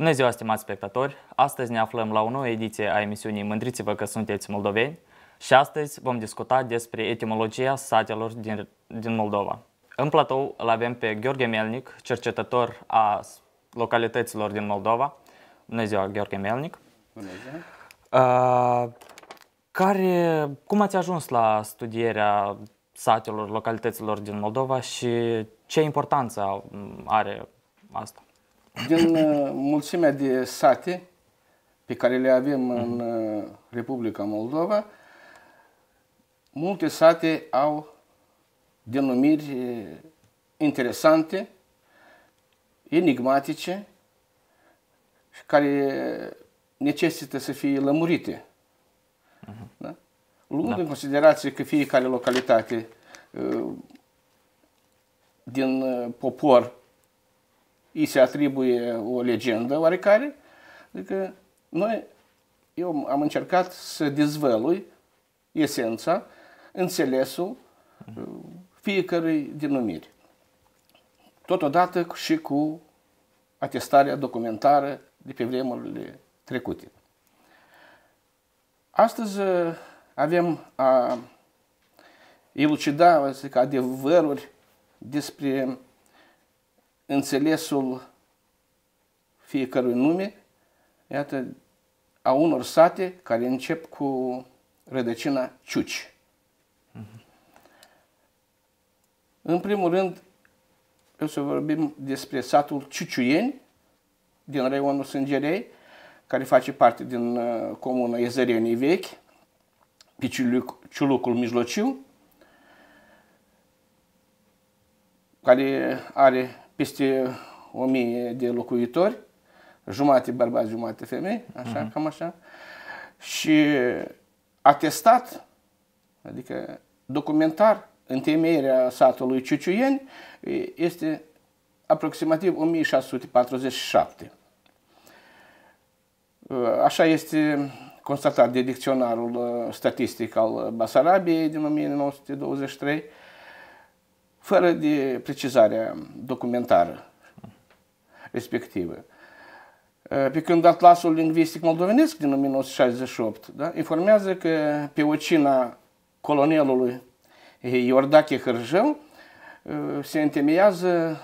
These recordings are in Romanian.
Bună ziua, stimați spectatori! Astăzi ne aflăm la o nouă ediție a emisiunii Mândriți-vă că sunteți moldoveni și astăzi vom discuta despre etimologia satelor din, din Moldova. În platou îl avem pe Gheorghe Melnic, cercetător a localităților din Moldova. Bună ziua, Gheorghe Melnic! Bună ziua! Uh, care, cum ați ajuns la studierea satelor, localităților din Moldova și ce importanță are asta? Din uh, mulțimea de sate pe care le avem mhm. în uh, Republica Moldova, multe sate au denumiri uh, interesante, enigmatice, și care necesită să fie lămurite. Mhm. Da? Luând da. în considerație că fiecare localitate din popor îi se atribuie o legendă oarecare. Adică noi, eu am încercat să dezvălui esența, înțelesul uh, fiecărui denumiri. Totodată și cu atestarea documentară de pe vremurile trecute. Astăzi uh, avem a elucida zic, adevăruri despre înțelesul fiecărui nume, iată, a unor sate care încep cu rădăcina Ciuci. În primul rând, o să vorbim despre satul Ciuciuieni, din raionul Sângerei, care face parte din uh, comuna Ezărenii Vechi, pe Ciulucul Mijlociu, care are peste 1000 de locuitori, jumate bărbați, jumate femei, așa, uh-huh. cam așa, și atestat, adică documentar, întemeierea satului Ciuciuieni este aproximativ 1647. Uh, așa este constatat de dicționarul uh, statistic al uh, Basarabiei din 1923 fără de precizarea documentară respectivă. Pe când Atlasul Lingvistic Moldovenesc din 1968 da, informează că pe ocina colonelului Iordache Hârjel se întemeiază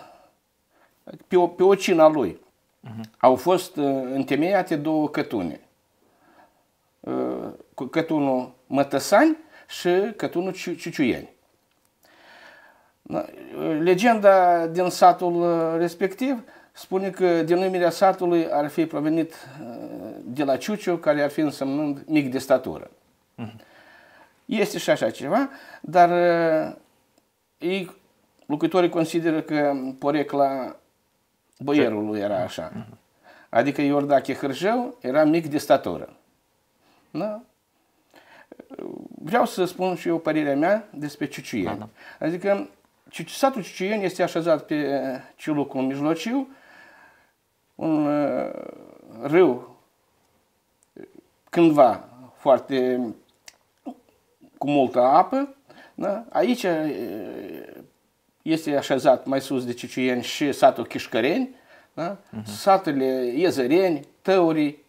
pe, pe ocina lui. Uh-huh. Au fost întemeiate două cătune. Cătunul Mătăsani și cătunul Ciciuieni. Legenda din satul uh, respectiv spune că denumirea satului ar fi provenit uh, de la Ciuciu, care ar fi însemnând mic de statură. Mhm. Este și așa ceva, dar uh, ei, locuitorii consideră că porecla băierului era așa. Mhm. Adică Iordache Hârjău era mic de statură. Da? Vreau să spun și eu părerea mea despre Ciuciu. Da, da. Adică Satul Cicien este așezat pe eh, Ciulucul Mijlociu, un eh, râu cândva foarte cu multă apă. Da? Aici eh, este așezat mai sus de Cicieni și satul Chișcăreni, da? uh-huh. satele Iezăreni, Tăurii.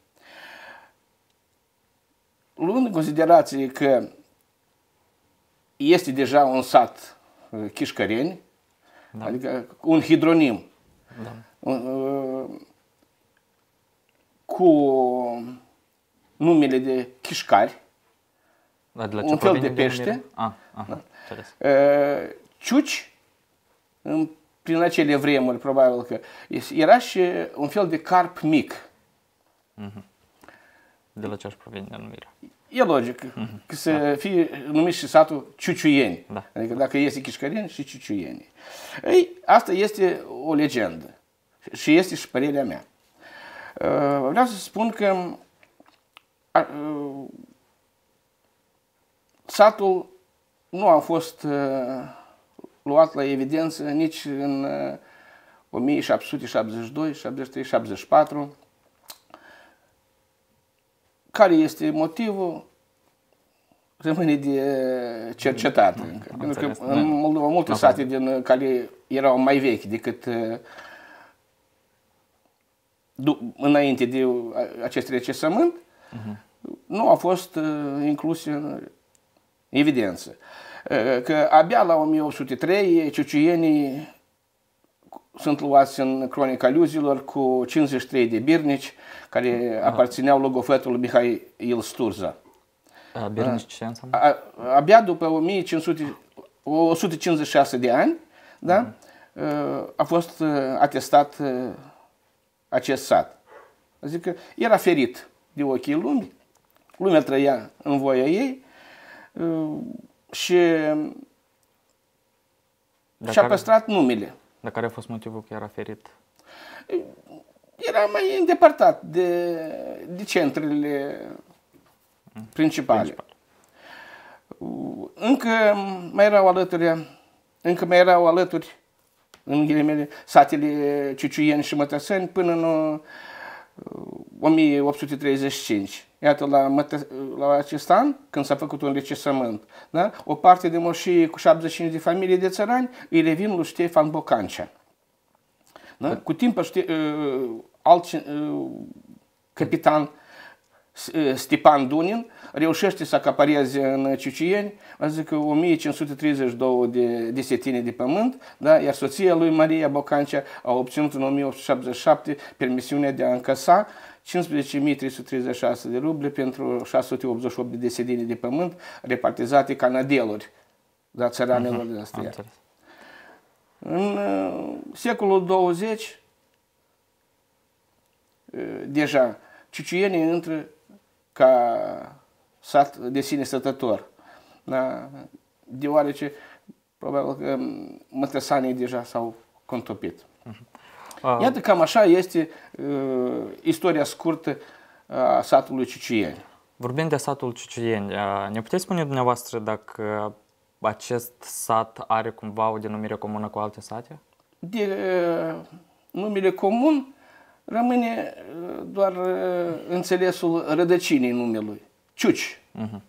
Luând în considerație că este deja un sat Uh, Chișcăreni, da. adică un hidronim. Da. Uh, cu numele de chișcari, da, de la un fel de pește. De a, a, da. Uh, ciuci, prin acele vremuri, probabil că era și un fel de carp mic. Mhm. De la ce aș proveni denumirea? E logic că să da. fie numit și satul Ciuciuieni. Da. Adică dacă este Chișcăreni și Ciuciuieni. Ei, asta este o legendă. Și este și părerea mea. Uh, vreau să spun că uh, satul nu a fost uh, luat la evidență nici în 1772, 73, 74 care este motivul? Rămâne de eh, cercetat mm, încă. Pentru că în Moldova multe okay. sate din eh, care erau mai vechi decât eh, înainte de acest recesământ, mm-hmm. nu a fost inclus în evidență. Că abia la 1803 ciucienii sunt luați în cronica aluzilor cu 53 de birnici care Aha. aparțineau logofetului Il Sturza. birnici ce abia după 1500, 156 de ani da, mhm. uh, a fost uh, atestat uh, acest sat. Adică era ferit de ochii lumii, lumea trăia în voia ei și și-a păstrat numele. Dar care a fost motivul că era ferit? Era mai îndepărtat de, de centrele principale. Principal. Încă mai erau alături, încă mai erau alături, în ghilimele, satele Ciciuieni și Mătăsăni până în 1835. Iată, la, Mătă, la acest an, când s-a făcut un recesământ, da? o parte de moșii cu 75 de familii de țărani îi revin lui Ștefan Bocancea. Da? Da. Cu timpul, știe, uh, alt uh, capitan Stepan Dunin reușește să acapareze în vă zic, 1532 de desetine de pământ, da? iar soția lui Maria Bocancea a obținut în 1877 permisiunea de a încăsa 15.336 de ruble pentru 688 de desetine de pământ repartizate nadeluri da, țăranelor uh -huh, de astea. În secolul 20 deja Cicienii intră ca sat de sine stătător. Da? Deoarece probabil că mătăsanii deja s-au contopit. Mhm. Iată, cam așa este uh, istoria scurtă a satului Cicieni. Vorbind de satul Cicieni, ne puteți spune dumneavoastră dacă acest sat are cumva o denumire comună cu alte sate? De, uh, numele comun Rămâne uh, doar uh, înțelesul rădăcinii numelui. Ciuci. Uh-huh. Mhm.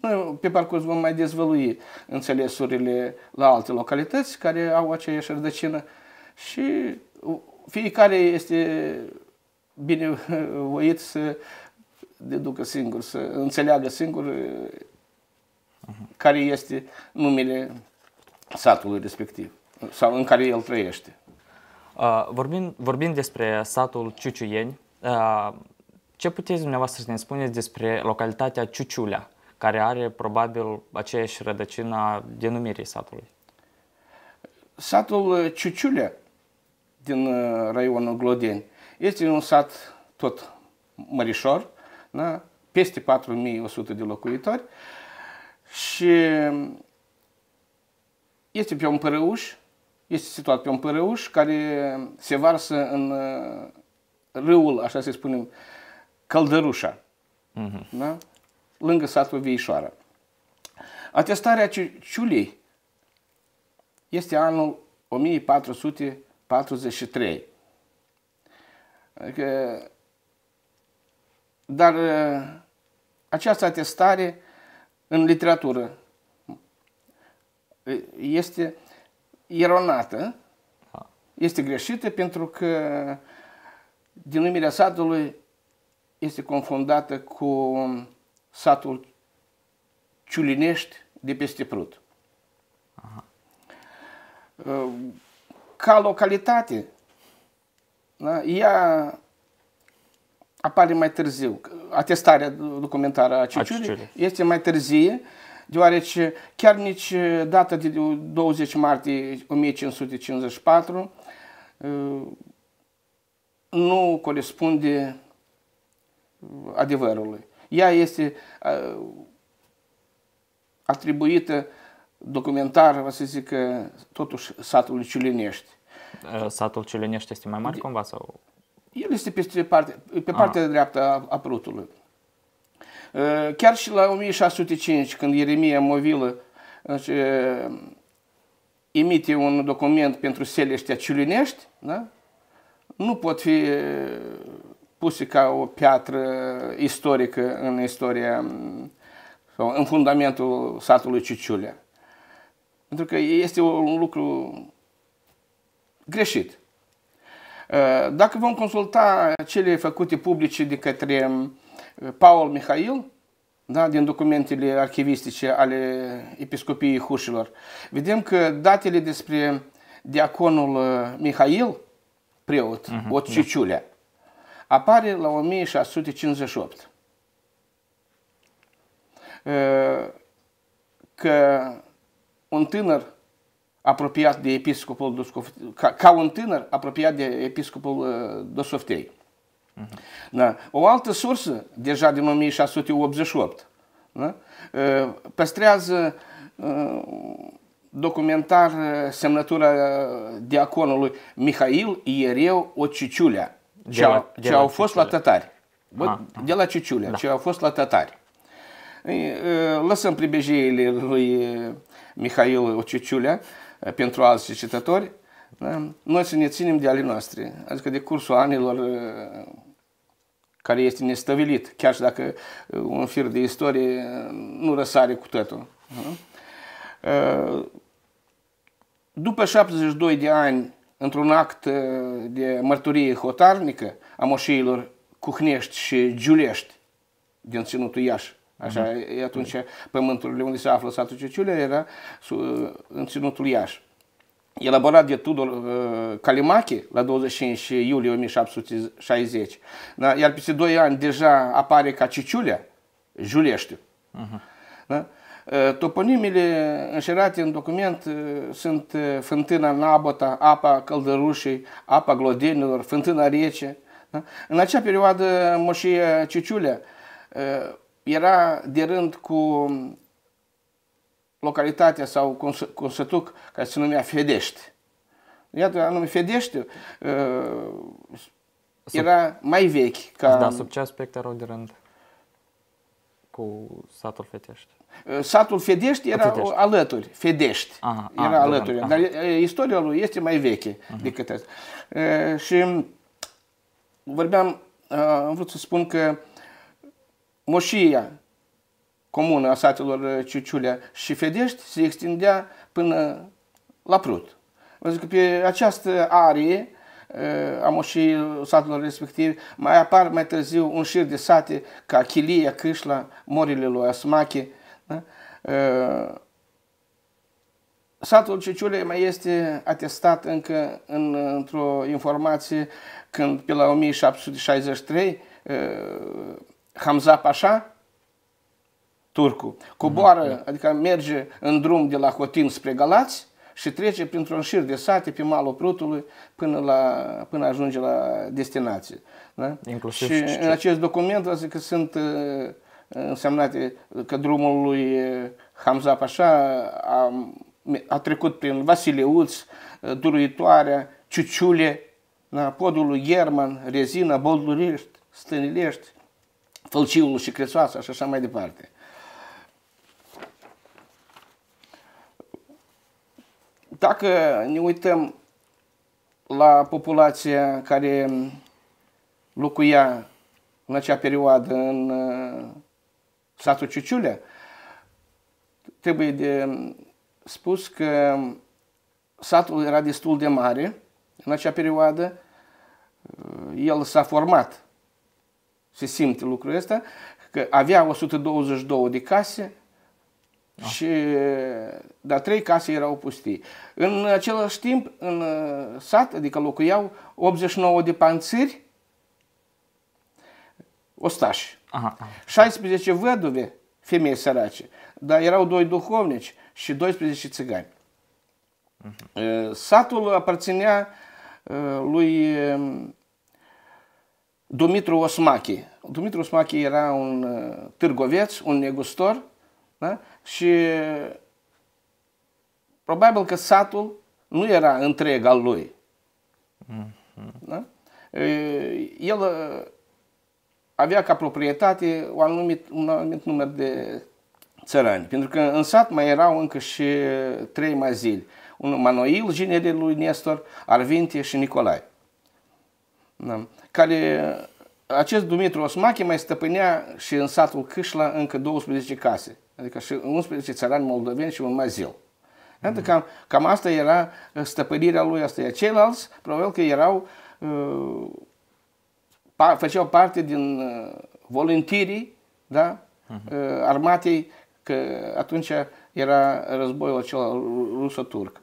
Noi pe parcurs vom mai dezvălui înțelesurile la alte localități care au aceeași rădăcină și fiecare este binevoit uh, să deducă singur, să înțeleagă singur mhm. care este numele satului respectiv sau în care el trăiește. Uh, vorbind, vorbind despre satul Ciuciuieni, uh, ce puteți dumneavoastră să ne spuneți despre localitatea Ciuciulea, care are probabil aceeași rădăcina denumirii satului? Satul uh, Ciuciulea din raionul Glodeni este un sat tot mărișor, da? peste 4100 de locuitori și este pe un părăuș este situat pe un părăuș care se varsă în uh, râul, așa să spunem, Căldărușa, uh-huh. da? lângă satul Viișoara. Atestarea Ciulei este anul 1443. Adică, dar uh, această atestare în literatură uh, este eronată, este greșită pentru că denumirea satului este confundată cu satul Ciulinești de peste Prut. Aha. Uh, ca localitate, da, ea apare mai târziu. Atestarea documentară a Ciuciului este mai târzie deoarece chiar nici uh, data de 20 martie 1554 uh, nu corespunde uh, adevărului. Ea este atribuită documentar, să zic, totuși satului Ciulinești. Satul Ciulinești este mai mare cumva? Sau? El este pe parte, pe partea ah. dreaptă a, a prutului. Э, Chiar și la 1605, când Ieremia Movilă deci, emite un document pentru seleștea ciulinești, da? nu pot fi puse ca o piatră istorică în istoria sau în fundamentul satului Ciciulea. Pentru că este un lucru greșit. Ă, dacă vom consulta cele făcute publice de către Paul Mihail, da, din documentele arhivistice ale Episcopiei Hușilor, vedem că datele despre diaconul Mihail, preot, uh-huh, Otciciulea, da. apare la 1658. Că un tânăr apropiat de episcopul Doscoftei, ca, ca un tânăr apropiat de episcopul Dosoftei, Mhm. Da. O altă sursă, deja din 1688, da? păstrează documentar semnătura diaconului Mihail Iereu Ociciulea, ce, la, ce au fost la tătari. Bă, de la Ciciulea, da. ce au fost la tătari. Lăsăm pribejeile lui Mihail Ociciulea pentru alți cititori, da? Noi să ne ținem de ale noastre, adică de cursul anilor care este nestăvilit, chiar și dacă uh, un fir de istorie uh, nu răsare cu totul. Uh-huh. Uh, după 72 de ani, într-un act de mărturie hotarnică a moșiilor Cuhnești și Giulești, din Ținutul Iași, așa, mm-hmm. atunci pământurile unde se află satul Ceciulia era în Ținutul Iași elaborat de Tudor uh, Calimache la 25 iulie 1760, da? iar peste 2 ani deja apare ca Ciciulea, Juleștiu. Uh-huh. Da? Uh, toponimile înșerate în document uh, sunt uh, Fântâna Nabota, Apa Căldărușii, Apa Glodenilor, Fântâna Rece. Da? În acea perioadă moșia Ciciulea era de rând cu localitatea sau un sătuc care se numea Fedești. Iată, anume Fedești uh, era mai vechi ca... Da, sub ce aspect erau de rând cu satul Fedești? Uh, satul Fedești era Fedești. alături, Fedești aha, era a, alături, aha. dar uh, istoria lui este mai veche uh-huh. decât asta. și vorbeam, am vrut să spun că moșia comună a satelor uh, Ciuciulea și Fedești se extindea până la Prut. Vă zic că pe această arie uh, a moșii satelor respective, mai apar mai târziu un șir de sate ca Chilia, Câșla, Morile lui Asmache. Da? Uh, satul Ciciule mai este atestat încă în, într-o informație când pe la 1763 Hamza Pașa Turcu. Coboară, uh-huh. adică merge în drum de la Hotin spre Galați și trece printr-un șir de sate pe malul Prutului până, la, până ajunge la destinație. Da? Inclusiv și, și în acest document zic că sunt uh, însemnate că drumul lui uh, Hamza Pașa a, a trecut prin Vasileuț, uh, Duruitoarea, Ciuciule, da? podul lui German, Rezina, Bolduriști, Stănilești, Fălciul și Crețoasa și așa mai departe. Dacă ne uităm la populația care locuia în acea perioadă în uh, satul Ciuciulea, trebuie de spus că satul era destul de mare în acea perioadă, uh, el s-a format, se simte lucrul ăsta, că avea 122 de case, Ah. Și, dar trei case erau pustii. În același timp, în uh, sat, adică locuiau 89 de panțiri, ostași, aha, aha. 16 văduve, femei sărace, dar erau doi duhovnici și 12 țigani. Uh-huh. Satul aparținea uh, lui um, Dumitru Osmachi. Dumitru Osmachi era un uh, târgoveț, un negustor, da? Și probabil că satul nu era întreg al lui. Mhm. Da? El uh, avea ca proprietate un anumit, un anumit număr de țărani, pentru că în sat mai erau încă și trei mazili, un Manoil, ginele lui Nestor, Arvintie și Nicolae, da? care uh, acest Dumitru Osmache mai stăpânea și în satul Câșla încă 12 case. Adică și 11 țărani moldoveni și un mazil. Adică cam, cam asta era uh, stăpânirea lui asta. Iar ceilalți, probabil că erau, uh, făceau parte din uh, voluntirii da? armatei, că atunci era războiul acela ruso-turc.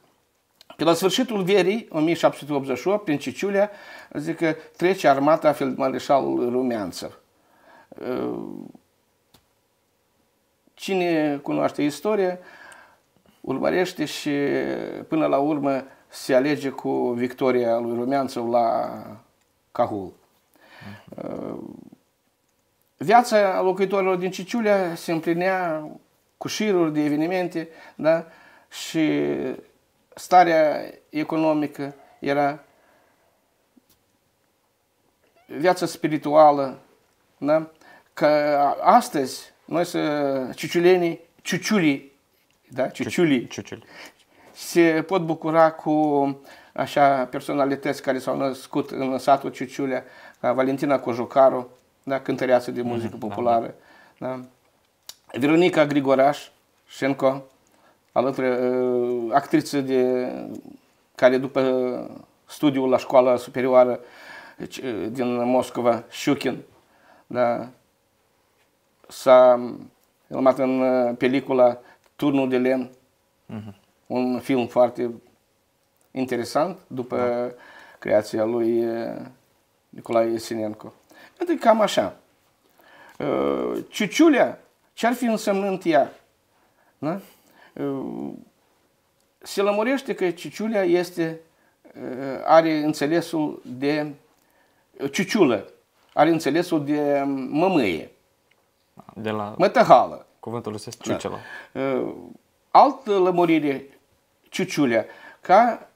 Pe la sfârșitul verii, 1788, prin Ciciulea, zic că trece armata Feldmareșal Rumeanțăv. Cine cunoaște istorie, urmărește și până la urmă se alege cu victoria lui Rumeanțov la Cahul. Uh, viața locuitorilor din Ciciulia se împlinea cu șiruri de evenimente da? și starea economică era viața spirituală. Da? Că astăzi noi să ciuciulenii, ciuciulii, da? Ciuciulii. Ciuciuli. Se pot bucura cu așa personalități care s-au născut în satul Ciuciulea, ca Valentina Cojocaru, da? cântăreață de muzică mm-hmm, populară, da, da. da? Veronica Grigoraș, Șenco, alături, uh, actriță de, care după studiul la școala superioară deci, uh, din Moscova, Shukin, da, s-a filmat în uh, pelicula Turnul de lemn, uh-huh. un film foarte interesant după da. creația lui uh, Nicolae Esinenco. Adică cam așa. Uh, Ciuciulea, ce ar fi însemnând ea? Da? Se lămurește că Ciciulea este, are înțelesul de ciuciulă, are înțelesul de um, mămâie. De la mătăhală. Cuvântul rusesc da. ciucela. Da. Altă lămurire, ciuciulea, ca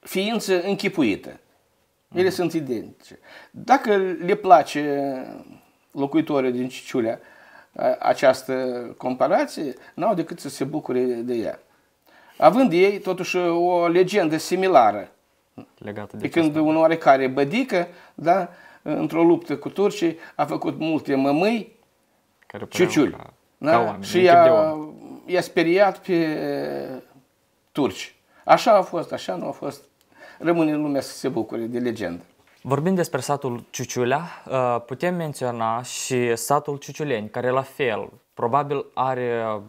ființă închipuită. Mm. Ele mm. sunt identice. Dacă le place locuitorii din ciuciulea această comparație, n-au decât să se bucure de ea. Având ei, totuși, o legendă similară legată de Pe când un oarecare bădică, da, într-o luptă cu turcii, a făcut multe mămâi, Care ciuciuli. Ca, da? ca oameni, și i-a, i-a speriat pe eh, turci. Așa a fost, așa nu a fost. Rămâne lumea să se bucure de legendă. Vorbind despre satul Ciuciulea, eh, putem menționa și satul Ciuciuleni, care la fel, probabil are eh,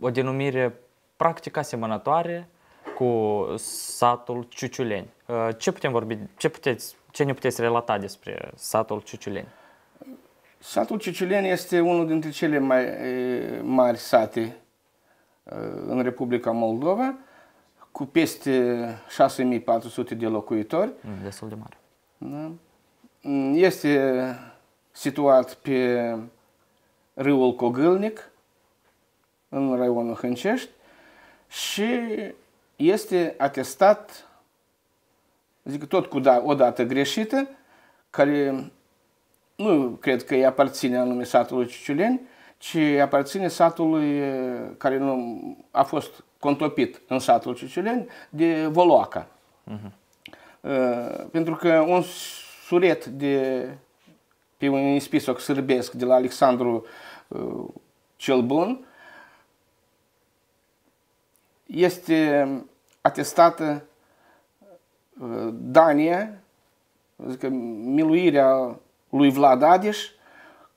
o denumire practic asemănătoare cu satul Ciuciuleni. Uh, ce putem vorbi, ce, puteți, ce ne puteți relata despre satul Ciuciuleni? Satul Ciuciuleni este unul dintre cele mai mari sate în Republica Moldova, cu peste 6400 de locuitori. Mm, destul de mare. Da. Este situat pe râul Cogâlnic, în raionul Hâncești, și este atestat Zic, tot cu da, o dată greșită, care nu cred că îi aparține anume satului Ciciuleni, ci aparține satului care nu a fost contopit în satul Ciciuleni de Voloaca. Uh-huh. Pentru că un suret de pe un ispisoc sârbesc de la Alexandru cel Bun este atestată Danie, zic, miluirea lui Vlad Adiș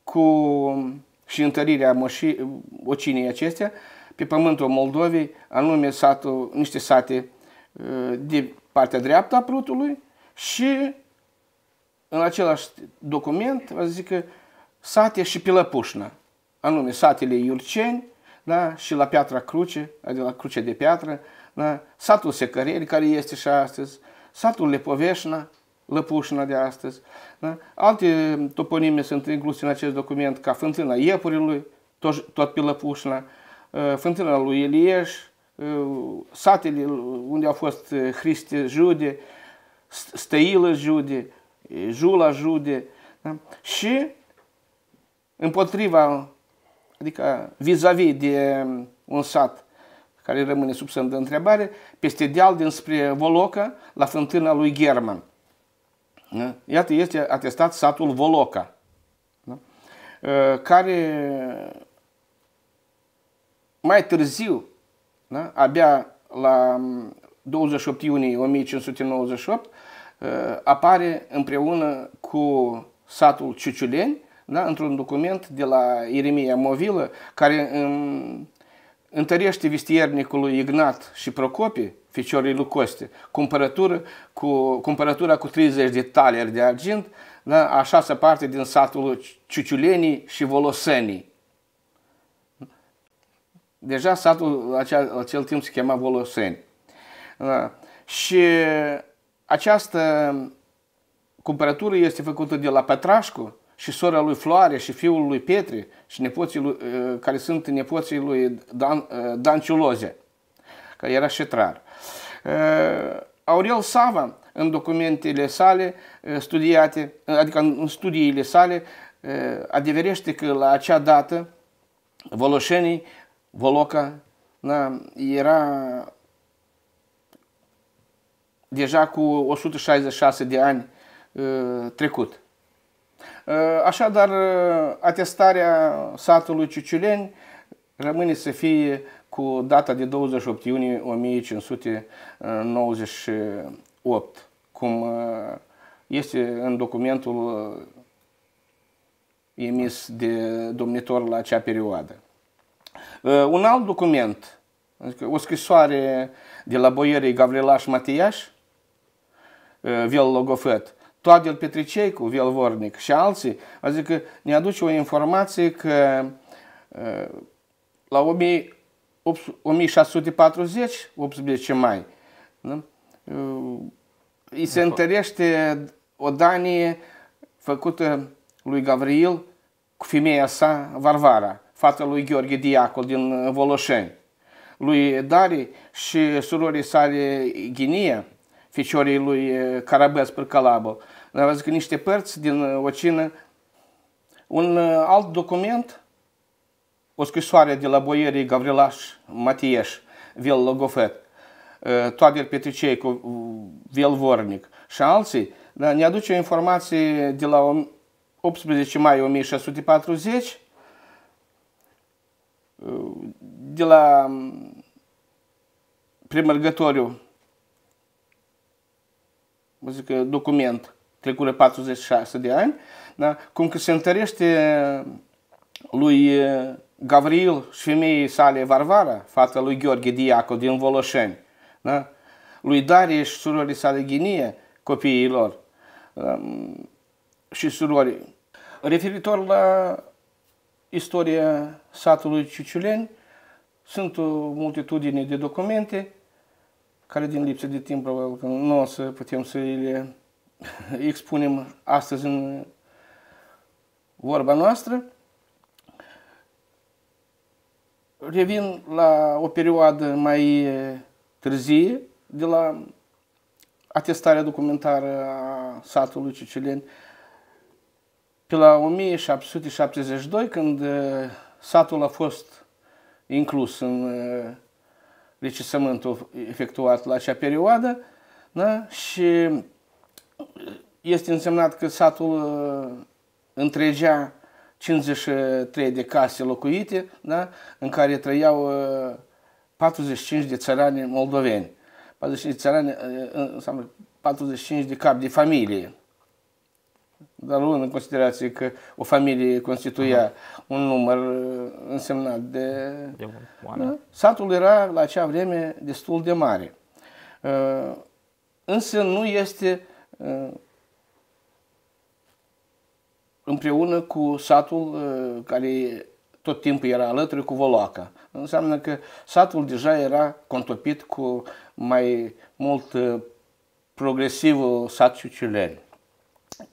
cu, și întărirea moșii, ocinii acestea pe pământul Moldovei, anume satul, niște sate uh, de partea dreaptă a prutului și în același document, zic că sate și Pilăpușna, anume satele Iurceni da, și la Piatra Cruce, adică la Cruce de Piatră, da, satul Secăreri, care este și astăzi, satul Lepoveșna, Lăpușna de astăzi. Da? Alte toponime sunt incluse în acest document, ca Fântâna Iepurilui, tot, tot pe Lăpușna, ă, Fântâna lui Elieș, ă, satele unde au fost ă, Hriste Jude, Stăilă Jude, Jula Jude. Da? Și împotriva, adică vis-a-vis -vis de un sat care rămâne sub semn de întrebare, peste deal dinspre Voloca, la fântâna lui German. Ă? Iată, este atestat satul Voloca, da? ă, care mai târziu, da? abia la 28 iunie 1598, ă, apare împreună cu satul Ciuciuleni da? într-un document de la Ieremia Movilă, care în întărește vestiernicului Ignat și Procopi, ficiorii lui Coste, cumpărătura cu, cumpărătura cu 30 de taleri de argint, la da, a șasea parte din satul Ciuciulenii și Volosenii. Deja satul acel, acel timp se chema Voloseni. Da. Și această cumpărătură este făcută de la Petrașcu, și sora lui Floare și fiul lui Petre și nepoții lui, uh, care sunt nepoții lui Dan, uh, Dan Ciuloze, care era șetrar. Uh, Aurel Sava, în documentele sale studiate, adică în studiile sale, adeverește că la acea dată Voloșenii, Voloca, na, era deja cu 166 de ani trecut. Uh, așadar, uh, atestarea satului Ciciuleni rămâne să fie cu data de 28 iunie 1598, cum uh, este în documentul emis de domnitor la acea perioadă. Un alt document, adică o scrisoare de la boierii Gavrilaș Matiaș, Vel Logofet, Claudiu Petriceicu, Velvornic și alții, adică ne aduce o informație că la 1640, 18 mai, da? îi se întărește o danie făcută lui Gavril cu femeia sa, Varvara, fata lui Gheorghe Diacol din Voloșeni, lui Dari și surorii sale Ghinie, feciorii lui Carabes Percalabă, dar zis niște părți din uh, o cină, un uh, alt document, o scrisoare de la boierii Gavrilaș Matieș, Vel Logofet, Toader cu Vel Vornic și alții, da, ne aduce informații de la 18 mai 1640, uh, de la um, primărgătoriu, zic, document, de ani, da? cum că se întărește lui Gavril și femeii sale Varvara, fata lui Gheorghe Diaco din Voloșeni, da? lui Darie și surorii sale Ghinie, copiii lor um, și surorii. Referitor la istoria satului Ciciuleni, sunt o multitudine de documente care din lipsă de timp probabil că nu o să putem să le expunem astăzi în vorba noastră, revin la o perioadă mai târzie de la atestarea documentară a satului Cicileni pe la 1772, când uh, satul a fost inclus în uh, recisământul efectuat la acea perioadă da? și este însemnat că satul ă, întregea 53 de case locuite, da? în care trăiau 45 ă, de țărani moldoveni, 45 de țărani, ă, înseamnă 45 de cap de familie. Dar luând în considerație că o familie constituia uh-huh. un număr însemnat de... de da? Satul era la acea vreme destul de mare. Însă nu este Uh, împreună cu satul uh, care tot timpul era alături cu Voloaca. Înseamnă că satul deja era contopit cu mai mult uh, progresiv sat Ciuciuleni.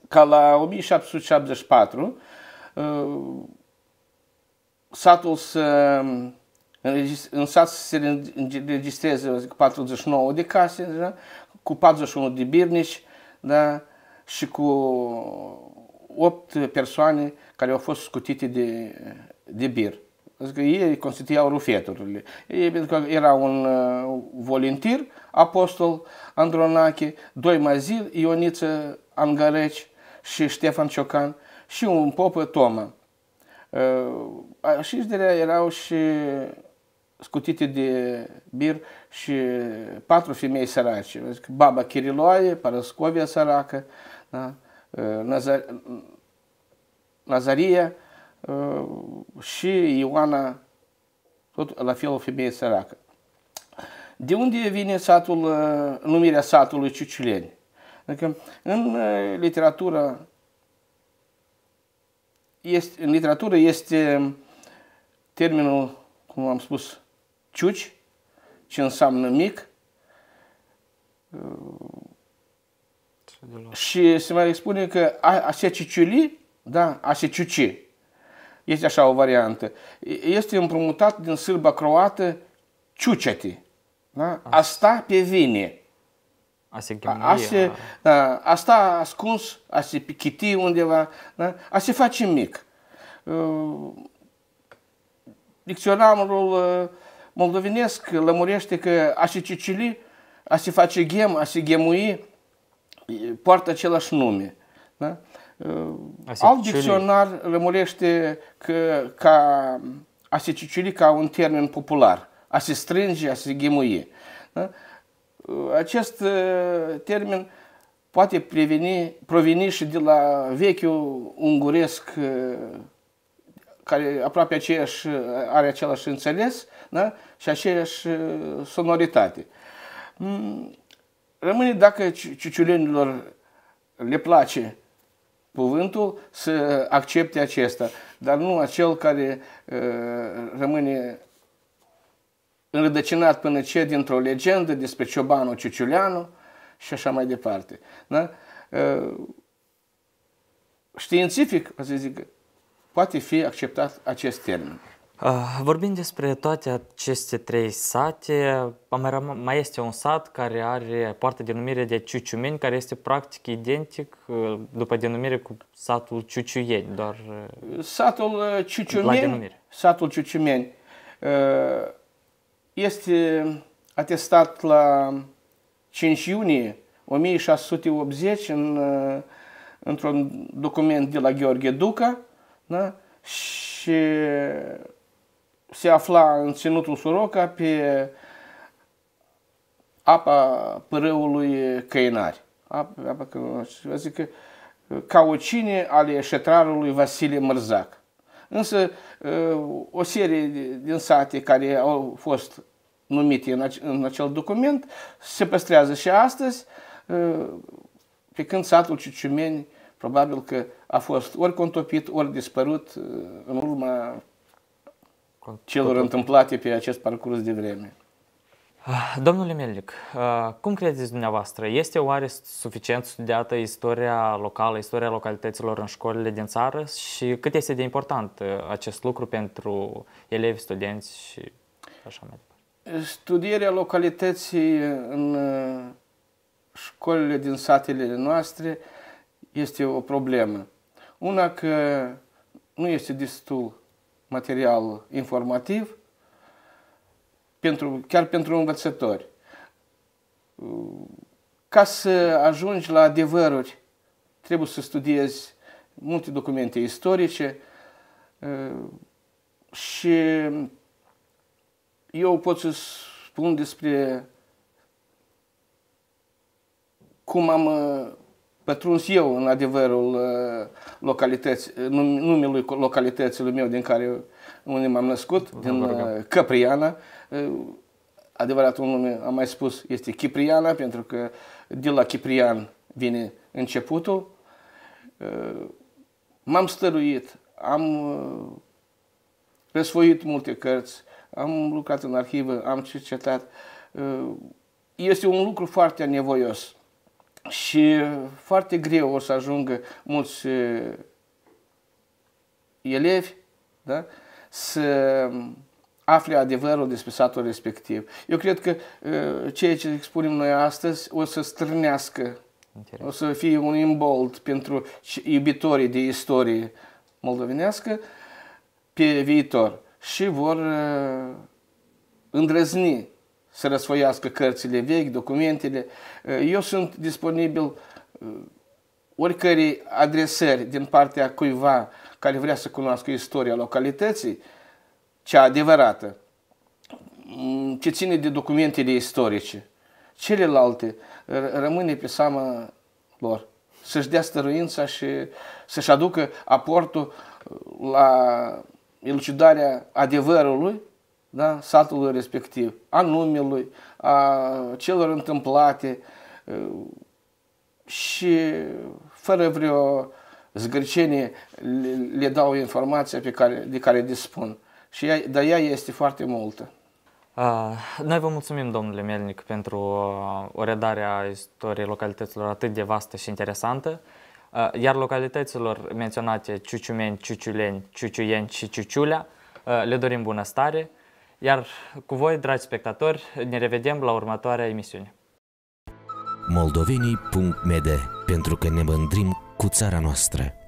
Ca la 1774, satul să în sat se înregistreze 49 de case, cu 41 de birnici, da? și cu opt persoane care au fost scutite de, de bir. Adică ei constituiau rufeturile. Ei, pentru că era un uh, volintir, apostol Andronache, doi Mazil, Ioniță Angareci și Ștefan Ciocan și un popă Toma. Uh, și erau și scutite de bir și patru femei sărace. Baba Chiriloaie, Parascovia săracă, da? Uh, Nazar, Nazaria uh, și Ioana, tot la fel o femeie săracă. De unde vine satul, uh, numirea satului Ciciuleni? Adică în literatură este, în literatură este termenul, cum am spus, ciuci, ce înseamnă mic și se mai spune că a, a se ciuciuli, da, a se ciuci. Este așa o variantă. Este împrumutat din sârba croată ciuceti. Da? Asta pe vine. A se a se, da, asta ascuns, a se pichiti undeva, da? a se face mic. Uh, dicționarul uh, moldovenesc lămurește că a se cicili, a se face gem, a se gemui, poartă același nume. Da? Uh, alt dicționar lămurește că, ca a se cicili ca un termen popular, a se strânge, a se gemui. Da? Uh, acest uh, termen poate preveni, proveni și de la vechiul unguresc care aproape aceeași, are același înțeles da? și aceeași uh, sonoritate. Mm, rămâne dacă ciuciulenilor le place cuvântul să accepte acesta, dar nu acel care uh, rămâne înrădăcinat până ce dintr-o legendă despre Ciobanu Ciuciuleanu și așa mai departe. Da? Uh, științific, o să zic, poate fi acceptat acest termen. Ah, Vorbind despre toate aceste trei sate, mai este un sat care are, poartă numire de Ciuciumeni, care este practic identic uh, după denumire cu satul Ciuciuieni, doar uh, uh, satul Ciuciumeni, satul Ciuciumeni este atestat la 5 iunie 1680 în, într-un document de la Gheorghe Duca, da? și se afla în ținutul Suroca pe apa părâului Căinari. Apa, apa, o cine ale șetrarului Vasile Mărzac. Însă ă, o serie din sate care au fost numite în, în acel document se păstrează și astăzi, ă, pe când satul Ciciumeni probabil că a fost ori contopit, ori dispărut uh, în urma celor întâmplate pe acest parcurs de vreme. Ah, domnule Melnic, ah, cum credeți dumneavoastră? Este oare suficient studiată istoria locală, istoria localităților în școlile din țară și cât este de important uh, acest lucru pentru elevi, studenți și așa mai departe? Studierea localității în uh, școlile din satele noastre este o problemă. Una că nu este destul material informativ pentru, chiar pentru învățători. Ca să ajungi la adevăruri, trebuie să studiezi multe documente istorice și eu pot să spun despre cum am pătruns eu în adevărul localității, numelui localității, meu din care unde m-am născut, Vă din rugăm. Uh, Căpriana. Uh, adevăratul nume, am mai spus, este Cipriana, pentru că de la Ciprian vine începutul. Uh, m-am stăruit, am răsfoit multe cărți, am lucrat în arhivă, am cercetat. Este un lucru foarte nevoios și uh, foarte greu o să ajungă mulți uh, elevi da? să um, afle adevărul despre satul respectiv. Eu cred că uh, ceea ce expunem noi astăzi o să strânească, Interes. o să fie un imbold pentru iubitorii de istorie moldovenească pe viitor și vor îndrăzni să răsfoiască cărțile vechi, documentele. Eh, eu sunt disponibil eh, oricărei adresări din partea cuiva care vrea să cunoască istoria localității, cea adevărată, mm, ce ține de documentele istorice. Celelalte eh, rămâne pe seama lor. Să-și dea stăruința și să-și aducă aportul la elucidarea adevărului da, satului respectiv, a numelui, a celor întâmplate și fără vreo zgârcenie le, le dau informația pe care, de care dispun. Și ea, dar ea este foarte multă. Noi vă mulțumim, domnule Melnic, pentru uh, o redare a istoriei localităților atât de vastă și interesantă. Iar localităților menționate Ciuciumeni, Ciuciuleni, Ciuciuieni și Ciuciulea le dorim bunăstare. Iar cu voi, dragi spectatori, ne revedem la următoarea emisiune. Moldovenii.md pentru că ne mândrim cu țara noastră.